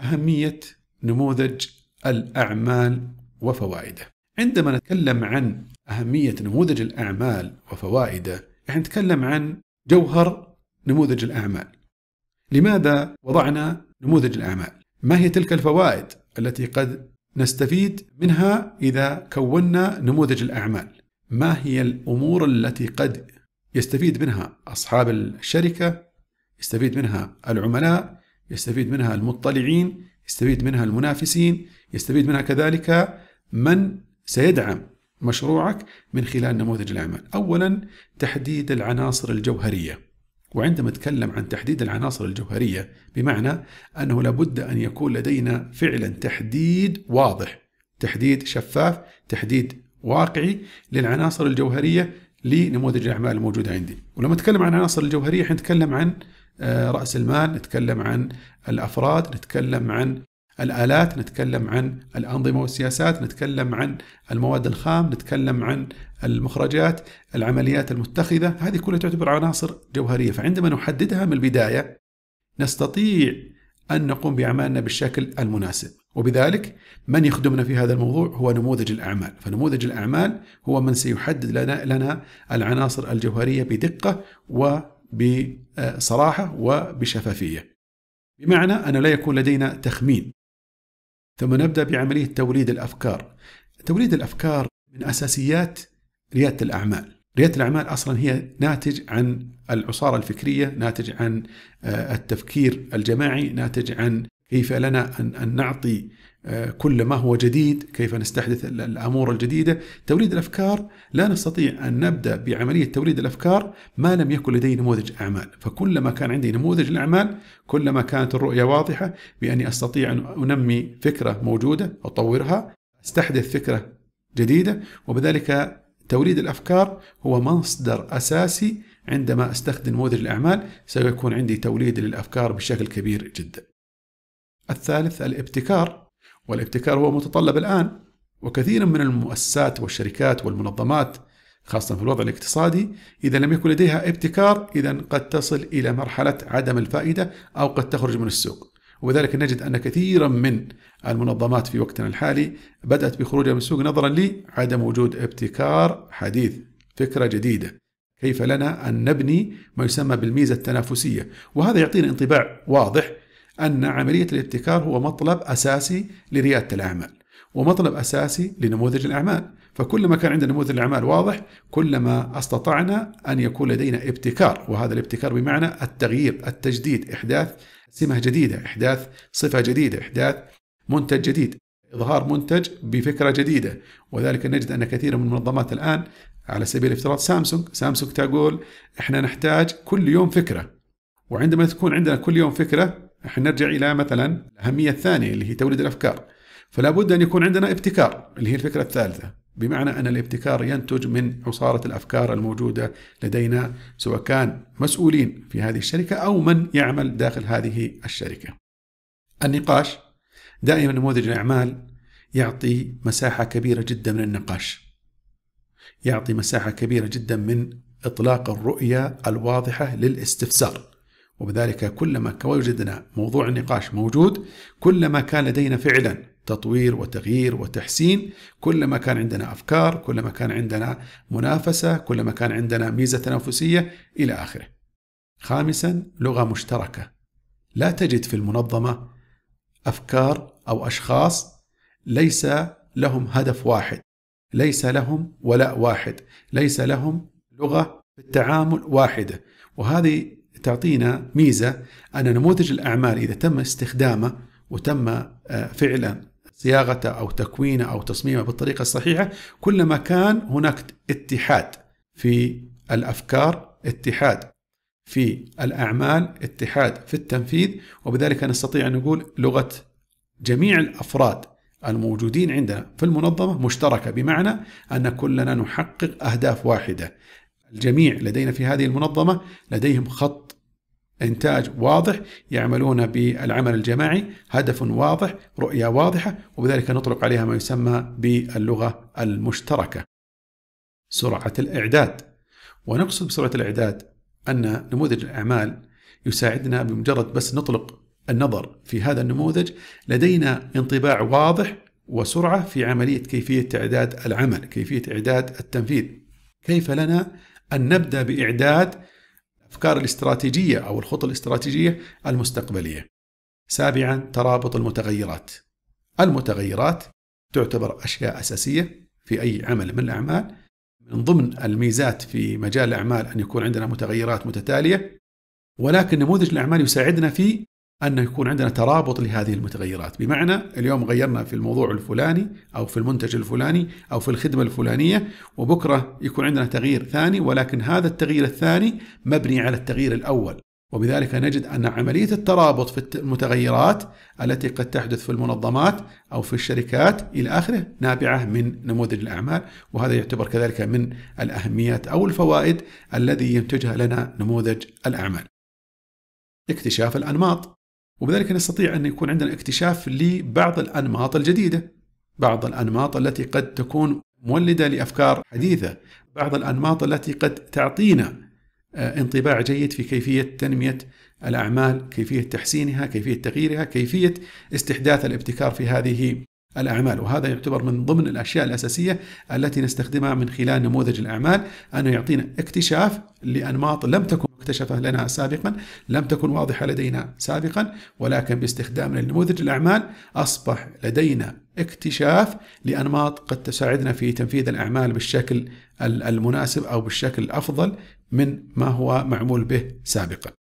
أهمية نموذج الأعمال وفوائده. عندما نتكلم عن أهمية نموذج الأعمال وفوائده، احنا نتكلم عن جوهر نموذج الأعمال. لماذا وضعنا نموذج الأعمال؟ ما هي تلك الفوائد التي قد نستفيد منها إذا كونا نموذج الأعمال؟ ما هي الأمور التي قد يستفيد منها أصحاب الشركة، يستفيد منها العملاء، يستفيد منها المطلعين يستفيد منها المنافسين يستفيد منها كذلك من سيدعم مشروعك من خلال نموذج الاعمال اولا تحديد العناصر الجوهريه وعندما اتكلم عن تحديد العناصر الجوهريه بمعنى انه لابد ان يكون لدينا فعلا تحديد واضح تحديد شفاف تحديد واقعي للعناصر الجوهريه لنموذج الاعمال الموجوده عندي ولما اتكلم عن العناصر الجوهريه حنتكلم عن آه، رأس المال نتكلم عن الأفراد نتكلم عن الآلات نتكلم عن الأنظمة والسياسات نتكلم عن المواد الخام نتكلم عن المخرجات العمليات المتخذة هذه كلها تعتبر عناصر جوهرية فعندما نحددها من البداية نستطيع أن نقوم بأعمالنا بالشكل المناسب وبذلك من يخدمنا في هذا الموضوع هو نموذج الأعمال فنموذج الأعمال هو من سيحدد لنا, لنا العناصر الجوهرية بدقة و بصراحة وبشفافية بمعنى أن لا يكون لدينا تخمين ثم نبدأ بعملية توليد الأفكار توليد الأفكار من أساسيات ريادة الأعمال ريادة الأعمال أصلا هي ناتج عن العصارة الفكرية ناتج عن آه، التفكير الجماعي ناتج عن كيف لنا أن, أن نعطي آه، كل ما هو جديد كيف نستحدث الأمور الجديدة توليد الأفكار لا نستطيع أن نبدأ بعملية توليد الأفكار ما لم يكن لدي نموذج أعمال فكلما كان عندي نموذج الأعمال كلما كانت الرؤية واضحة بأني أستطيع أن أنمي فكرة موجودة أطورها استحدث فكرة جديدة وبذلك توليد الأفكار هو مصدر أساسي عندما أستخدم نموذج الأعمال سيكون عندي توليد للأفكار بشكل كبير جداً الثالث الابتكار والابتكار هو متطلب الآن وكثير من المؤسسات والشركات والمنظمات خاصة في الوضع الاقتصادي إذا لم يكن لديها ابتكار إذا قد تصل إلى مرحلة عدم الفائدة أو قد تخرج من السوق وذلك نجد أن كثيرا من المنظمات في وقتنا الحالي بدأت بخروجها من السوق نظرا لعدم وجود ابتكار حديث فكرة جديدة كيف لنا أن نبني ما يسمى بالميزة التنافسية وهذا يعطينا انطباع واضح أن عملية الابتكار هو مطلب أساسي لريادة الأعمال ومطلب أساسي لنموذج الأعمال فكلما كان عندنا نموذج الأعمال واضح كلما استطعنا أن يكون لدينا ابتكار وهذا الابتكار بمعنى التغيير التجديد إحداث سمة جديدة إحداث صفة جديدة إحداث منتج جديد إظهار منتج بفكرة جديدة وذلك نجد أن كثير من المنظمات الآن على سبيل الافتراض سامسونج سامسونج تقول إحنا نحتاج كل يوم فكرة وعندما تكون عندنا كل يوم فكرة نحن نرجع إلى مثلا الأهمية الثانية اللي هي توليد الأفكار فلا بد أن يكون عندنا ابتكار اللي هي الفكرة الثالثة بمعنى أن الابتكار ينتج من عصارة الأفكار الموجودة لدينا سواء كان مسؤولين في هذه الشركة أو من يعمل داخل هذه الشركة النقاش دائما نموذج الأعمال يعطي مساحة كبيرة جدا من النقاش يعطي مساحة كبيرة جدا من إطلاق الرؤية الواضحة للاستفسار وبذلك كلما وجدنا موضوع النقاش موجود كلما كان لدينا فعلا تطوير وتغيير وتحسين كلما كان عندنا أفكار كلما كان عندنا منافسة كلما كان عندنا ميزة تنافسية إلى آخره خامسا لغة مشتركة لا تجد في المنظمة أفكار أو أشخاص ليس لهم هدف واحد ليس لهم ولاء واحد ليس لهم لغة في التعامل واحدة وهذه تعطينا ميزه ان نموذج الاعمال اذا تم استخدامه وتم آه، فعلا صياغته او تكوينه او تصميمه بالطريقه الصحيحه كلما كان هناك اتحاد في الافكار اتحاد في الاعمال اتحاد في التنفيذ وبذلك نستطيع ان نقول لغه جميع الافراد الموجودين عندنا في المنظمه مشتركه بمعنى ان كلنا نحقق اهداف واحده الجميع لدينا في هذه المنظمه لديهم خط إنتاج واضح يعملون بالعمل الجماعي هدف واضح رؤية واضحة وبذلك نطلق عليها ما يسمى باللغة المشتركة سرعة الإعداد ونقصد بسرعة الإعداد أن نموذج الأعمال يساعدنا بمجرد بس نطلق النظر في هذا النموذج لدينا انطباع واضح وسرعة في عملية كيفية إعداد العمل كيفية إعداد التنفيذ كيف لنا أن نبدأ بإعداد الأفكار الاستراتيجية أو الخطط الاستراتيجية المستقبلية. سابعا ترابط المتغيرات. المتغيرات تعتبر أشياء أساسية في أي عمل من الأعمال. من ضمن الميزات في مجال الأعمال أن يكون عندنا متغيرات متتالية ولكن نموذج الأعمال يساعدنا في أن يكون عندنا ترابط لهذه المتغيرات بمعنى اليوم غيرنا في الموضوع الفلاني أو في المنتج الفلاني أو في الخدمة الفلانية وبكرة يكون عندنا تغيير ثاني ولكن هذا التغيير الثاني مبني على التغيير الأول وبذلك نجد أن عملية الترابط في المتغيرات التي قد تحدث في المنظمات أو في الشركات إلى آخره نابعة من نموذج الأعمال وهذا يعتبر كذلك من الأهميات أو الفوائد الذي ينتجها لنا نموذج الأعمال اكتشاف الأنماط وبذلك نستطيع أن يكون عندنا اكتشاف لبعض الأنماط الجديدة بعض الأنماط التي قد تكون مولدة لأفكار حديثة بعض الأنماط التي قد تعطينا آه، انطباع جيد في كيفية تنمية الأعمال كيفية تحسينها كيفية تغييرها كيفية استحداث الابتكار في هذه الأعمال وهذا يعتبر من ضمن الأشياء الأساسية التي نستخدمها من خلال نموذج الأعمال أنه يعطينا اكتشاف لأنماط لم تكن اكتشفه لنا سابقا لم تكن واضحة لدينا سابقا ولكن باستخدامنا لنموذج الأعمال أصبح لدينا اكتشاف لأنماط قد تساعدنا في تنفيذ الأعمال بالشكل المناسب أو بالشكل الأفضل من ما هو معمول به سابقا